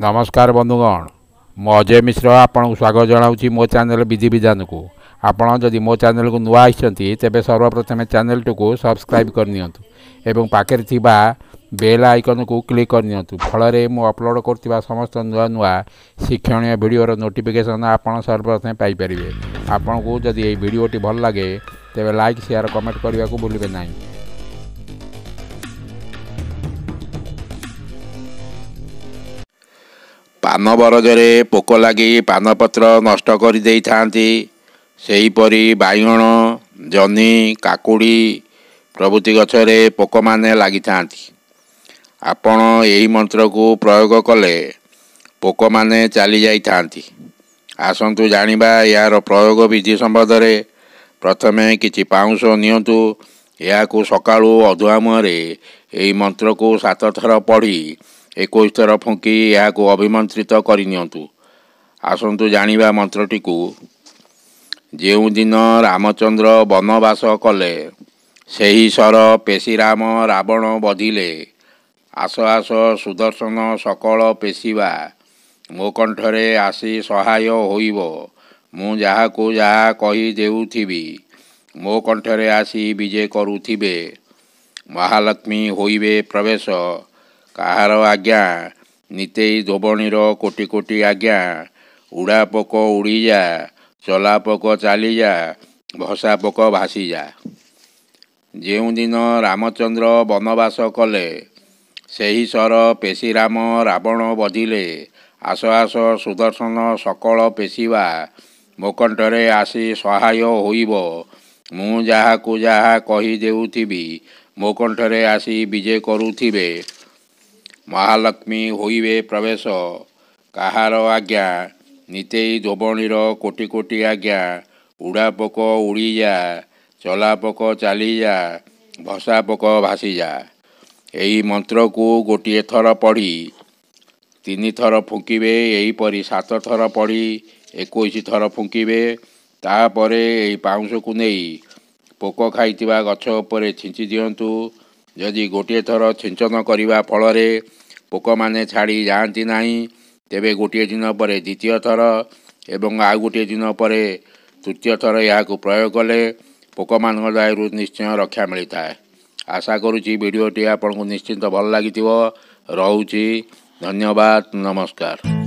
ନମସ୍କାର ବନ୍ଧୁଗଣ ମୁଁ ଅଜୟ ମିଶ୍ର ଆପଣଙ୍କୁ ସ୍ୱାଗତ ଜଣାଉଛି ମୋ ଚ୍ୟାନେଲ୍ ବିଜି ବିଜାନକୁ ଆପଣ ଯଦି ମୋ ଚ୍ୟାନେଲ୍କୁ ନୂଆ ଆସିଛନ୍ତି ତେବେ ସର୍ବପ୍ରଥମେ ଚ୍ୟାନେଲ୍ଟିକୁ ସବସ୍କ୍ରାଇବ୍ କରିନିଅନ୍ତୁ ଏବଂ ପାଖରେ ଥିବା ବେଲ୍ ଆଇକନ୍କୁ କ୍ଲିକ୍ କରିନିଅନ୍ତୁ ଫଳରେ ମୁଁ ଅପଲୋଡ଼ କରୁଥିବା ସମସ୍ତ ନୂଆ ନୂଆ ଶିକ୍ଷଣୀୟ ଭିଡ଼ିଓର ନୋଟିଫିକେସନ୍ ଆପଣ ସର୍ବପ୍ରଥମେ ପାଇପାରିବେ ଆପଣଙ୍କୁ ଯଦି ଏହି ଭିଡ଼ିଓଟି ଭଲ ଲାଗେ ତେବେ ଲାଇକ୍ ସେୟାର କମେଣ୍ଟ କରିବାକୁ ଭୁଲିବେ ନାହିଁ ପାନ ବରଜରେ ପୋକ ଲାଗି ପାନପତ୍ର ନଷ୍ଟ କରିଦେଇଥାନ୍ତି ସେହିପରି ବାଇଗଣ ଜହ୍ନି କାକୁଡ଼ି ପ୍ରଭୃତି ଗଛରେ ପୋକମାନେ ଲାଗିଥାନ୍ତି ଆପଣ ଏହି ମନ୍ତ୍ରକୁ ପ୍ରୟୋଗ କଲେ ପୋକମାନେ ଚାଲିଯାଇଥାନ୍ତି ଆସନ୍ତୁ ଜାଣିବା ଏହାର ପ୍ରୟୋଗ ବିଧି ସମ୍ବନ୍ଧରେ ପ୍ରଥମେ କିଛି ପାଉଁଶ ନିଅନ୍ତୁ ଏହାକୁ ସକାଳୁ ଅଧୁଆ ମୁହଁରେ ଏହି ମନ୍ତ୍ରକୁ ସାତ ଥର ପଢ଼ି ଏକୋଇଶ ଥର ଫୁଙ୍କି ଏହାକୁ ଅଭିମନ୍ତ୍ରିତ କରିନିଅନ୍ତୁ ଆସନ୍ତୁ ଜାଣିବା ମନ୍ତ୍ରଟିକୁ ଯେଉଁଦିନ ରାମଚନ୍ଦ୍ର ବନବାସ କଲେ ସେହି ସର ପେଶୀରାମ ରାବଣ ବଧିଲେ ଆସ ଆସ ସୁଦର୍ଶନ ସକଳ ପେଶିବା ମୋ କଣ୍ଠରେ ଆସି ସହାୟ ହୋଇବ ମୁଁ ଯାହାକୁ ଯାହା କହି ଦେଉଥିବି ମୋ କଣ୍ଠରେ ଆସି ବିଜେ କରୁଥିବେ ମହାଲକ୍ଷ୍ମୀ ହୋଇବେ ପ୍ରବେଶ କାହାର ଆଜ୍ଞା ନିତେଇ ଧୋବଣୀର କୋଟି କୋଟି ଆଜ୍ଞା ଉଡ଼ା ପୋକ ଉଡ଼ିଯା ଚଲା ପୋକ ଚାଲିଯା ଭସା ପୋକ ଭାସିଯା ଯେଉଁଦିନ ରାମଚନ୍ଦ୍ର ବନବାସ କଲେ ସେହି ସର ପେଶୀରାମ ରାବଣ ବଧିଲେ ଆସ ଆସ ସୁଦର୍ଶନ ସକଳ ପେଶିବା ମୋ କଣ୍ଠରେ ଆସି ସହାୟ ହୋଇବ ମୁଁ ଯାହାକୁ ଯାହା କହି ଦେଉଥିବି ମୋ କଣ୍ଠରେ ଆସି ବିଜେ କରୁଥିବେ ମହାଲକ୍ଷ୍ମୀ ହୋଇବେ ପ୍ରବେଶ କାହାର ଆଜ୍ଞା ନିତେଇ ଧୋବଣୀର କୋଟି କୋଟି ଆଜ୍ଞା ଉଡ଼ା ପୋକ ଉଡ଼ିଯା ଚଲା ପୋକ ଚାଲିଯା ଭସା ପୋକ ଭାସିଯା ଏହି ମନ୍ତ୍ରକୁ ଗୋଟିଏ ଥର ପଢ଼ି ତିନି ଥର ଫୁଙ୍କିବେ ଏହିପରି ସାତ ଥର ପଢ଼ି ଏକୋଇଶ ଥର ଫୁଙ୍କିବେ ତାପରେ ଏହି ପାଉଁଶକୁ ନେଇ ପୋକ ଖାଇଥିବା ଗଛ ଉପରେ ଛିଞ୍ଚି ଦିଅନ୍ତୁ ଯଦି ଗୋଟିଏ ଥର ଛିଞ୍ଚନ କରିବା ଫଳରେ ପୋକମାନେ ଛାଡ଼ି ଯାଆନ୍ତି ନାହିଁ ତେବେ ଗୋଟିଏ ଦିନ ପରେ ଦ୍ୱିତୀୟ ଥର ଏବଂ ଆଉ ଗୋଟିଏ ଦିନ ପରେ ତୃତୀୟ ଥର ଏହାକୁ ପ୍ରୟୋଗ କଲେ ପୋକମାନଙ୍କ ଦାୟରୁ ନିଶ୍ଚୟ ରକ୍ଷା ମିଳିଥାଏ ଆଶା କରୁଛି ଭିଡ଼ିଓଟି ଆପଣଙ୍କୁ ନିଶ୍ଚିନ୍ତ ଭଲ ଲାଗିଥିବ ରହୁଛି ଧନ୍ୟବାଦ ନମସ୍କାର